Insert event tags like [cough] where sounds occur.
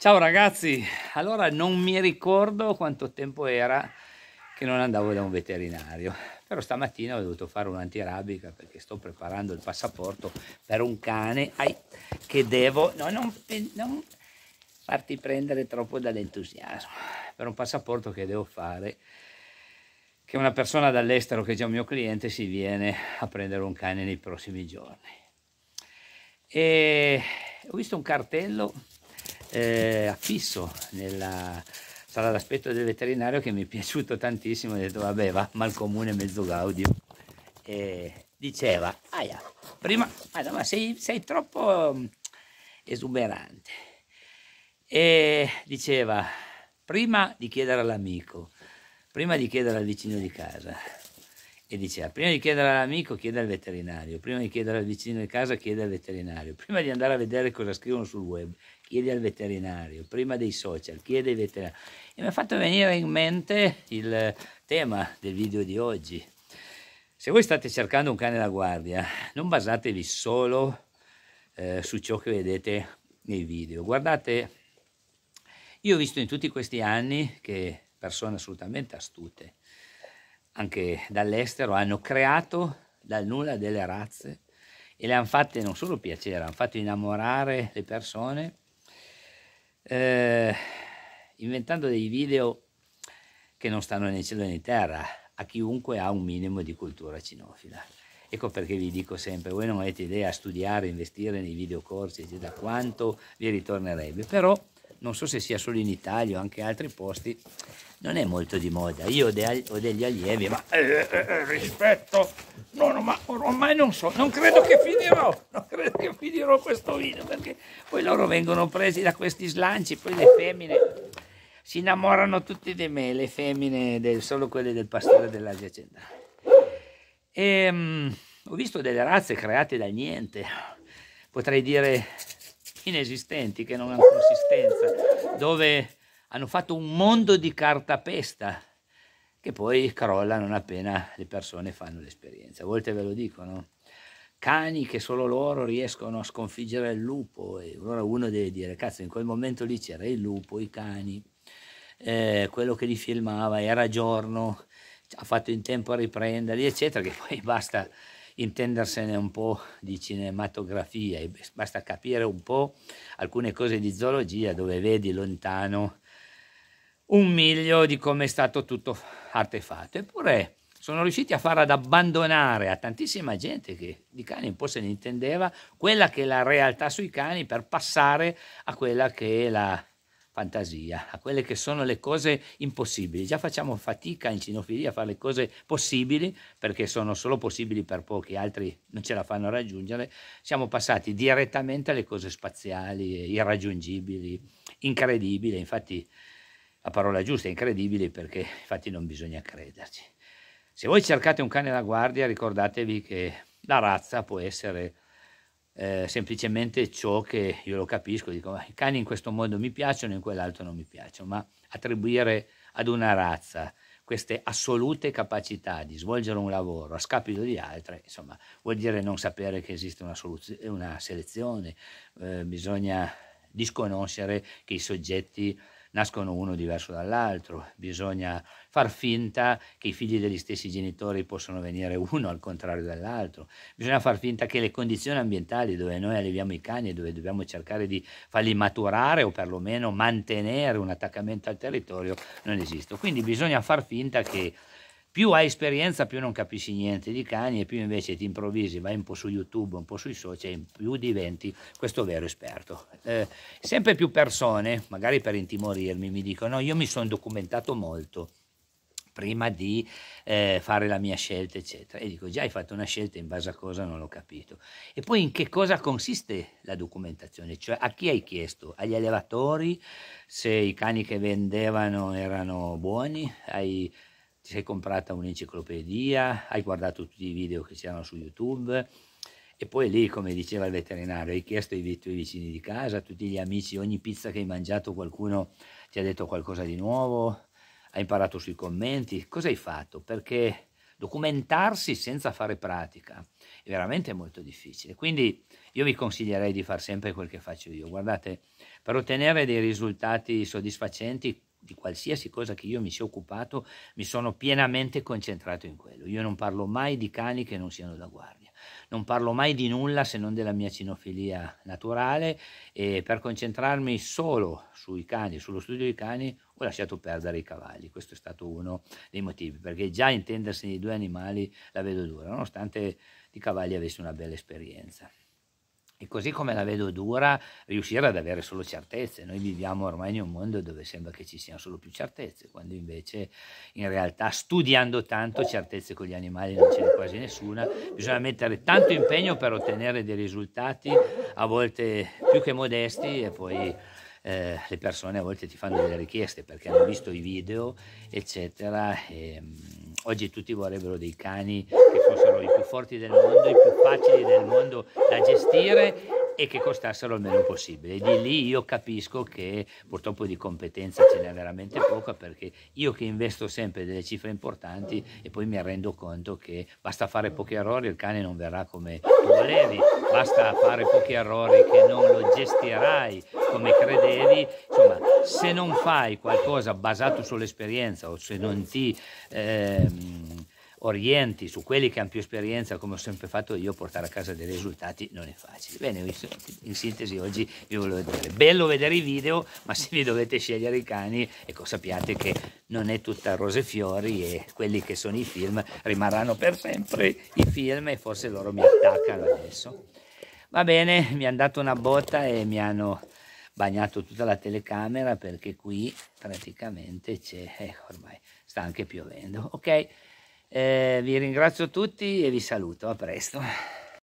Ciao ragazzi, allora non mi ricordo quanto tempo era che non andavo da un veterinario, però stamattina ho dovuto fare un'antirabica perché sto preparando il passaporto per un cane ai, che devo... No, non, non farti prendere troppo dall'entusiasmo, per un passaporto che devo fare che una persona dall'estero che è già un mio cliente si viene a prendere un cane nei prossimi giorni. E ho visto un cartello eh, affisso nella sala d'aspetto del veterinario che mi è piaciuto tantissimo, ho detto vabbè va, mal comune mezzo gaudio. E diceva, aia, prima, ah, ma sei, sei troppo mm, esuberante. E diceva, prima di chiedere all'amico, prima di chiedere al vicino di casa, e diceva prima di chiedere all'amico chiede al veterinario, prima di chiedere al vicino di casa chiede al veterinario, prima di andare a vedere cosa scrivono sul web chiedi al veterinario, prima dei social, chiedi ai veterinari. E mi ha fatto venire in mente il tema del video di oggi. Se voi state cercando un cane da guardia, non basatevi solo eh, su ciò che vedete nei video. Guardate, io ho visto in tutti questi anni che persone assolutamente astute, anche dall'estero, hanno creato dal nulla delle razze e le hanno fatte non solo piacere, hanno fatto innamorare le persone eh, inventando dei video che non stanno né in cielo né in terra a chiunque ha un minimo di cultura cinofila. Ecco perché vi dico sempre, voi non avete idea studiare, investire nei videocorsi, da quanto vi ritornerebbe, però non so se sia solo in Italia o anche altri posti, non è molto di moda. Io ho, de ho degli allievi, ma eh, eh, eh rispetto, no, no, ma ormai non so, non credo che finirò pubblicherò questo video perché poi loro vengono presi da questi slanci, poi le femmine si innamorano tutte di me, le femmine, del, solo quelle del pastore dell'Asia centrale. E, um, ho visto delle razze create dal niente, potrei dire inesistenti, che non hanno consistenza, dove hanno fatto un mondo di cartapesta che poi crolla non appena le persone fanno l'esperienza. A volte ve lo dicono cani che solo loro riescono a sconfiggere il lupo e allora uno deve dire cazzo in quel momento lì c'era il lupo, i cani, eh, quello che li filmava era giorno, ha fatto in tempo a riprenderli eccetera che poi [laughs] basta intendersene un po' di cinematografia e basta capire un po' alcune cose di zoologia dove vedi lontano un miglio di come è stato tutto artefatto eppure sono riusciti a far ad abbandonare a tantissima gente che di cani un po' se ne intendeva quella che è la realtà sui cani per passare a quella che è la fantasia, a quelle che sono le cose impossibili. Già facciamo fatica in cinofilia a fare le cose possibili perché sono solo possibili per pochi, altri non ce la fanno raggiungere. Siamo passati direttamente alle cose spaziali, irraggiungibili, incredibili. Infatti la parola giusta è incredibile perché infatti non bisogna crederci. Se voi cercate un cane da guardia ricordatevi che la razza può essere eh, semplicemente ciò che io lo capisco, dico i cani in questo modo mi piacciono, in quell'altro non mi piacciono, ma attribuire ad una razza queste assolute capacità di svolgere un lavoro a scapito di altre, insomma, vuol dire non sapere che esiste una, una selezione, eh, bisogna disconoscere che i soggetti nascono uno diverso dall'altro, bisogna far finta che i figli degli stessi genitori possano venire uno al contrario dell'altro, bisogna far finta che le condizioni ambientali dove noi alleviamo i cani e dove dobbiamo cercare di farli maturare o perlomeno mantenere un attaccamento al territorio non esistono. Quindi bisogna far finta che più hai esperienza, più non capisci niente di cani e più invece ti improvvisi, vai un po' su YouTube, un po' sui social, e più diventi questo vero esperto. Eh, sempre più persone, magari per intimorirmi, mi dicono: Io mi sono documentato molto prima di eh, fare la mia scelta, eccetera. E dico, già hai fatto una scelta in base a cosa non l'ho capito. E poi in che cosa consiste la documentazione? Cioè a chi hai chiesto? Agli allevatori? Se i cani che vendevano erano buoni? Ai ti sei comprata un'enciclopedia, hai guardato tutti i video che c'erano su YouTube e poi lì, come diceva il veterinario, hai chiesto ai tuoi vicini di casa, a tutti gli amici, ogni pizza che hai mangiato qualcuno ti ha detto qualcosa di nuovo, hai imparato sui commenti, cosa hai fatto? Perché documentarsi senza fare pratica è veramente molto difficile. Quindi io vi consiglierei di fare sempre quel che faccio io. Guardate, per ottenere dei risultati soddisfacenti di qualsiasi cosa che io mi sia occupato, mi sono pienamente concentrato in quello. Io non parlo mai di cani che non siano da guardia, non parlo mai di nulla se non della mia cinofilia naturale e per concentrarmi solo sui cani, sullo studio dei cani, ho lasciato perdere i cavalli. Questo è stato uno dei motivi, perché già intendersi di due animali la vedo dura, nonostante di cavalli avessi una bella esperienza. E così come la vedo dura riuscire ad avere solo certezze. Noi viviamo ormai in un mondo dove sembra che ci siano solo più certezze, quando invece in realtà studiando tanto certezze con gli animali non ce n'è quasi nessuna. Bisogna mettere tanto impegno per ottenere dei risultati, a volte più che modesti, e poi eh, le persone a volte ti fanno delle richieste perché hanno visto i video, eccetera. E, mm, Oggi tutti vorrebbero dei cani che fossero i più forti del mondo, i più facili del mondo da gestire e che costassero il meno possibile. di lì io capisco che purtroppo di competenza ce n'è veramente poca perché io che investo sempre delle cifre importanti e poi mi rendo conto che basta fare pochi errori il cane non verrà come tu volevi, basta fare pochi errori che non lo gestirai come credevi, insomma se non fai qualcosa basato sull'esperienza o se non ti... Ehm, orienti su quelli che hanno più esperienza, come ho sempre fatto io, portare a casa dei risultati non è facile. Bene, in sintesi oggi vi volevo dire, bello vedere i video, ma se vi dovete scegliere i cani, ecco, sappiate che non è tutta rose e fiori e quelli che sono i film rimarranno per sempre i film e forse loro mi attaccano adesso. Va bene, mi hanno dato una botta e mi hanno bagnato tutta la telecamera perché qui praticamente c'è, eh, ormai sta anche piovendo, ok? Eh, vi ringrazio tutti e vi saluto, a presto.